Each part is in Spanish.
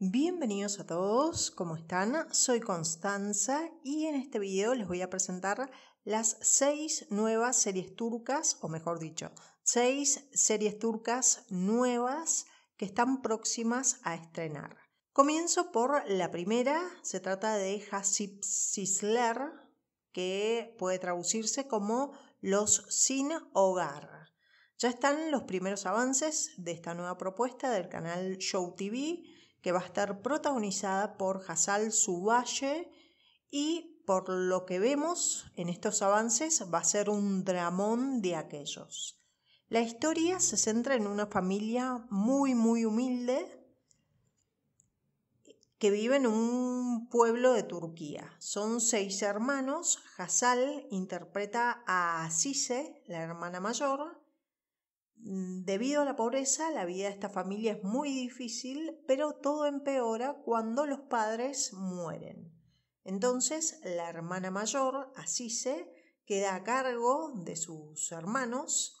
Bienvenidos a todos, ¿cómo están? Soy Constanza y en este video les voy a presentar las seis nuevas series turcas, o mejor dicho, seis series turcas nuevas que están próximas a estrenar. Comienzo por la primera, se trata de Hasip Sisler, que puede traducirse como Los sin hogar. Ya están los primeros avances de esta nueva propuesta del canal Show TV que va a estar protagonizada por Hazal Subaye y por lo que vemos en estos avances va a ser un dramón de aquellos. La historia se centra en una familia muy muy humilde que vive en un pueblo de Turquía. Son seis hermanos. Hazal interpreta a Asise, la hermana mayor, Mm, debido a la pobreza, la vida de esta familia es muy difícil, pero todo empeora cuando los padres mueren. Entonces, la hermana mayor, Asise, queda a cargo de sus hermanos,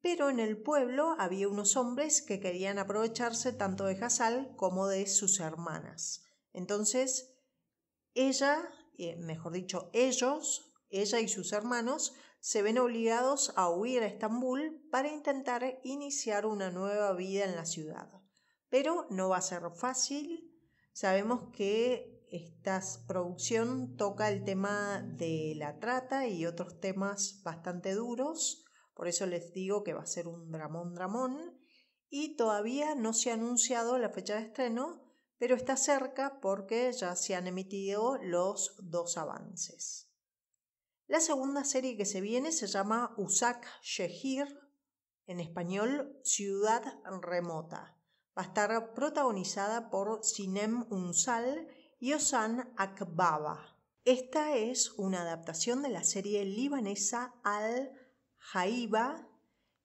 pero en el pueblo había unos hombres que querían aprovecharse tanto de Hazal como de sus hermanas. Entonces, ella, eh, mejor dicho, ellos, ella y sus hermanos, se ven obligados a huir a Estambul para intentar iniciar una nueva vida en la ciudad. Pero no va a ser fácil. Sabemos que esta producción toca el tema de la trata y otros temas bastante duros. Por eso les digo que va a ser un dramón dramón. Y todavía no se ha anunciado la fecha de estreno, pero está cerca porque ya se han emitido los dos avances. La segunda serie que se viene se llama Usak Shehir, en español Ciudad Remota. Va a estar protagonizada por Sinem Unsal y Osan Akbaba. Esta es una adaptación de la serie libanesa Al Jaiba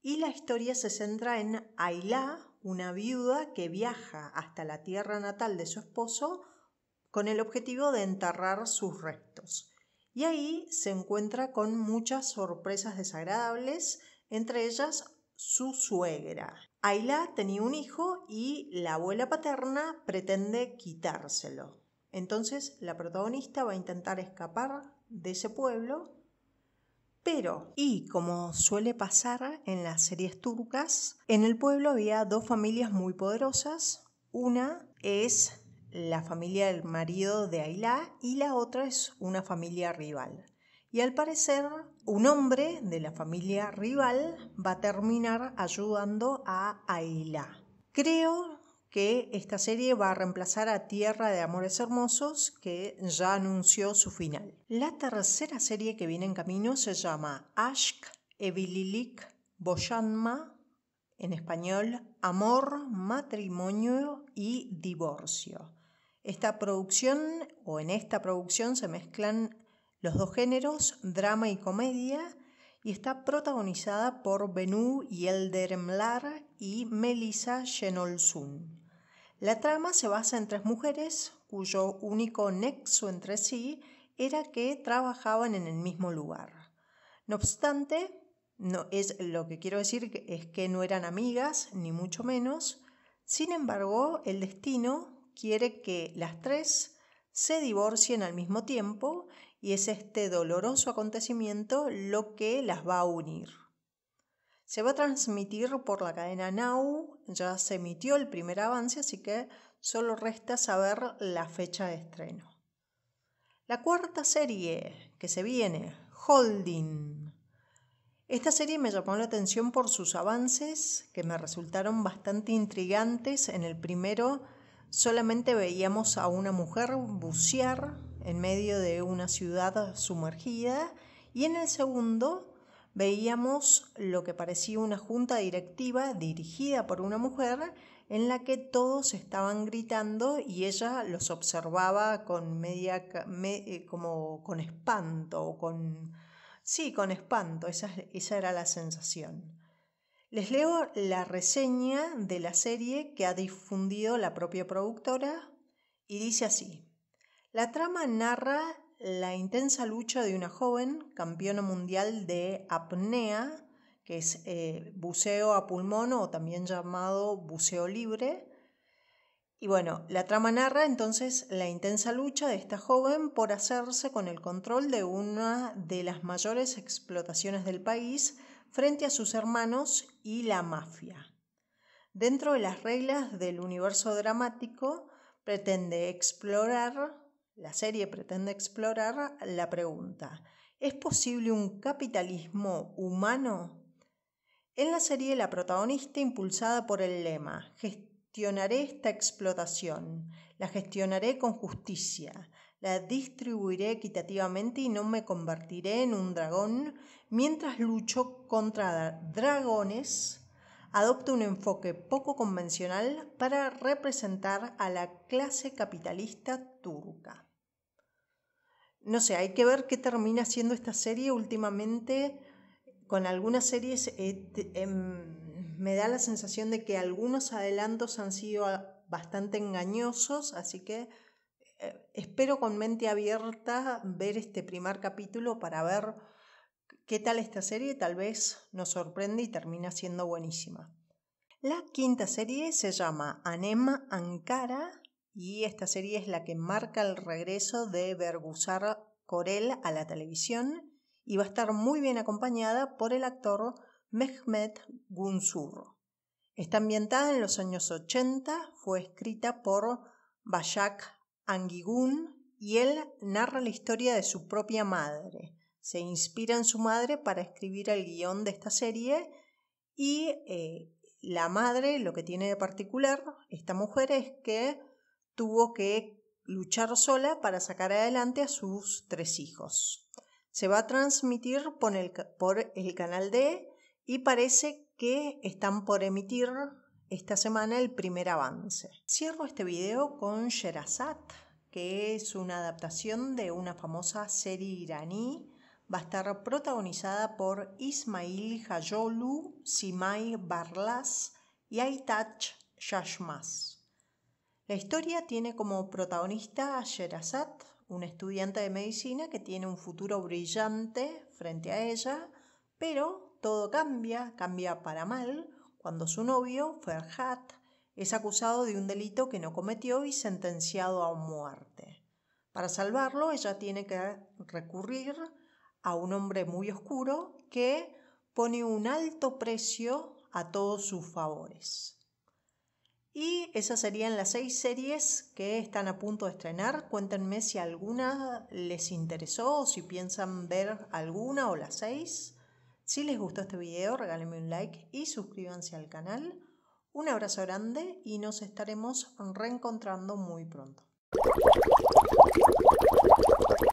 y la historia se centra en Ayla, una viuda que viaja hasta la tierra natal de su esposo con el objetivo de enterrar sus restos y ahí se encuentra con muchas sorpresas desagradables, entre ellas su suegra. Ayla tenía un hijo y la abuela paterna pretende quitárselo. Entonces la protagonista va a intentar escapar de ese pueblo, pero, y como suele pasar en las series turcas, en el pueblo había dos familias muy poderosas. Una es la familia del marido de Ayla y la otra es una familia rival. Y al parecer, un hombre de la familia rival va a terminar ayudando a Ayla. Creo que esta serie va a reemplazar a Tierra de Amores Hermosos, que ya anunció su final. La tercera serie que viene en camino se llama Ashk Evililik Boyanma, en español Amor, Matrimonio y Divorcio. Esta producción o en esta producción se mezclan los dos géneros, drama y comedia, y está protagonizada por Benú Yelder Mlar y Melissa Shenolsun. La trama se basa en tres mujeres cuyo único nexo entre sí era que trabajaban en el mismo lugar. No obstante, no es lo que quiero decir es que no eran amigas, ni mucho menos. Sin embargo, el destino quiere que las tres se divorcien al mismo tiempo y es este doloroso acontecimiento lo que las va a unir. Se va a transmitir por la cadena Now, ya se emitió el primer avance, así que solo resta saber la fecha de estreno. La cuarta serie que se viene, Holding. Esta serie me llamó la atención por sus avances que me resultaron bastante intrigantes en el primero Solamente veíamos a una mujer bucear en medio de una ciudad sumergida y en el segundo veíamos lo que parecía una junta directiva dirigida por una mujer en la que todos estaban gritando y ella los observaba con media eh, como con espanto o con sí, con espanto, esa era la sensación. Les leo la reseña de la serie que ha difundido la propia productora y dice así. La trama narra la intensa lucha de una joven campeona mundial de apnea, que es eh, buceo a pulmón o también llamado buceo libre. Y bueno, la trama narra entonces la intensa lucha de esta joven por hacerse con el control de una de las mayores explotaciones del país, frente a sus hermanos y la mafia. Dentro de las reglas del universo dramático, pretende explorar, la serie pretende explorar la pregunta, ¿es posible un capitalismo humano? En la serie, la protagonista, impulsada por el lema, gestionaré esta explotación, la gestionaré con justicia, la distribuiré equitativamente y no me convertiré en un dragón. Mientras lucho contra dragones, adopto un enfoque poco convencional para representar a la clase capitalista turca. No sé, hay que ver qué termina siendo esta serie últimamente. Con algunas series eh, em, me da la sensación de que algunos adelantos han sido ah, bastante engañosos, así que eh, espero con mente abierta ver este primer capítulo para ver qué tal esta serie, tal vez nos sorprende y termina siendo buenísima. La quinta serie se llama Anema Ankara y esta serie es la que marca el regreso de Bergusar Corel a la televisión y va a estar muy bien acompañada por el actor Mehmet Gunsur. Está ambientada en los años 80, fue escrita por Bayak Anguigún y él narra la historia de su propia madre. Se inspira en su madre para escribir el guión de esta serie y eh, la madre lo que tiene de particular esta mujer es que tuvo que luchar sola para sacar adelante a sus tres hijos. Se va a transmitir por el, por el canal D y parece que están por emitir esta semana el primer avance. Cierro este video con Sherazat, que es una adaptación de una famosa serie iraní. Va a estar protagonizada por Ismail Hayolu, Simay Barlas y Aitach Yashmas. La historia tiene como protagonista a Sherazat, una estudiante de medicina que tiene un futuro brillante frente a ella, pero todo cambia, cambia para mal cuando su novio, Ferhat, es acusado de un delito que no cometió y sentenciado a muerte. Para salvarlo, ella tiene que recurrir a un hombre muy oscuro que pone un alto precio a todos sus favores. Y esas serían las seis series que están a punto de estrenar. Cuéntenme si alguna les interesó o si piensan ver alguna o las seis. Si les gustó este video, regálenme un like y suscríbanse al canal. Un abrazo grande y nos estaremos reencontrando muy pronto.